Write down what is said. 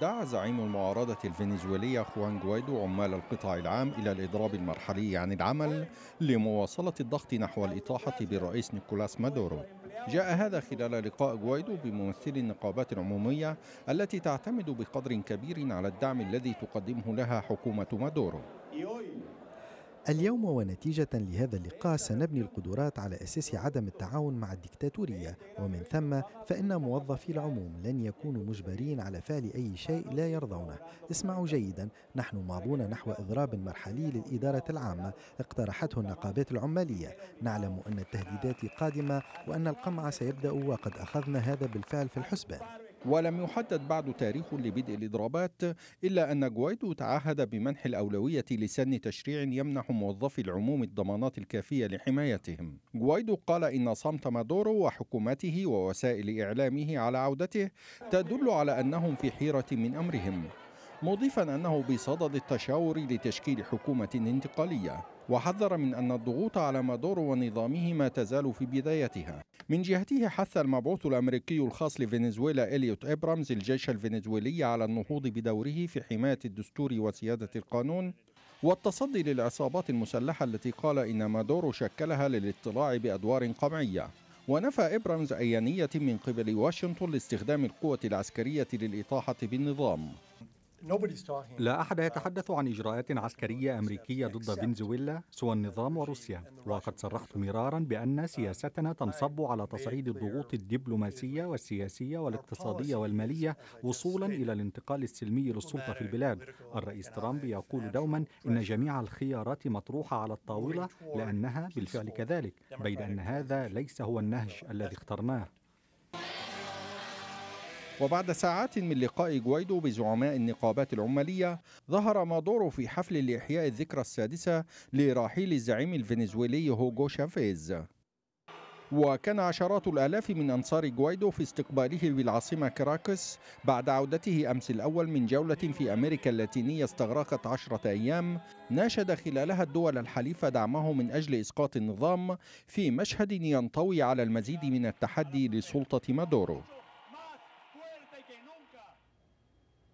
دعا زعيم المعارضة الفنزويلية خوان جوايدو عمال القطاع العام إلى الإضراب المرحلي عن العمل لمواصلة الضغط نحو الإطاحة بالرئيس نيكولاس مادورو جاء هذا خلال لقاء جوايدو بممثل النقابات العمومية التي تعتمد بقدر كبير على الدعم الذي تقدمه لها حكومة مادورو اليوم ونتيجة لهذا اللقاء سنبني القدرات على أساس عدم التعاون مع الدكتاتورية ومن ثم فإن موظفي العموم لن يكونوا مجبرين على فعل أي شيء لا يرضونه اسمعوا جيدا نحن ماضون نحو إضراب مرحلي للإدارة العامة اقترحته النقابات العمالية نعلم أن التهديدات قادمة وأن القمع سيبدأ وقد أخذنا هذا بالفعل في الحسبان ولم يحدد بعد تاريخ لبدء الإضرابات إلا أن جوايدو تعهد بمنح الأولوية لسن تشريع يمنح موظفي العموم الضمانات الكافية لحمايتهم جوايدو قال إن صمت مادورو وحكومته ووسائل إعلامه على عودته تدل على أنهم في حيرة من أمرهم مضيفا أنه بصدد التشاور لتشكيل حكومة انتقالية وحذر من أن الضغوط على مادورو ونظامه ما تزال في بدايتها من جهته حث المبعوث الأمريكي الخاص لفنزويلا إليوت إبرامز الجيش الفنزويلي على النهوض بدوره في حماية الدستور وسيادة القانون والتصدي للعصابات المسلحة التي قال إن مادورو شكلها للاطلاع بأدوار قمعية ونفى إبرامز أي نية من قبل واشنطن لاستخدام القوة العسكرية للإطاحة بالنظام لا أحد يتحدث عن إجراءات عسكرية أمريكية ضد فنزويلا سوى النظام وروسيا وقد صرحت مرارا بأن uh, سياستنا تنصب على تصعيد الضغوط الدبلوماسية والسياسية والاقتصادية والمالية وصولا إلى الانتقال السلمي للسلطة في البلاد الرئيس ترامب يقول دوما إن جميع الخيارات مطروحة على الطاولة لأنها بالفعل كذلك بيد أن هذا ليس هو النهج الذي اخترناه وبعد ساعات من لقاء جويدو بزعماء النقابات العمالية ظهر مادورو في حفل لإحياء الذكرى السادسة لرحيل الزعيم الفنزويلي هوجو شافيز وكان عشرات الآلاف من أنصار جوايدو في استقباله بالعاصمة كراكس بعد عودته أمس الأول من جولة في أمريكا اللاتينية استغرقت عشرة أيام ناشد خلالها الدول الحليفة دعمه من أجل إسقاط النظام في مشهد ينطوي على المزيد من التحدي لسلطة مادورو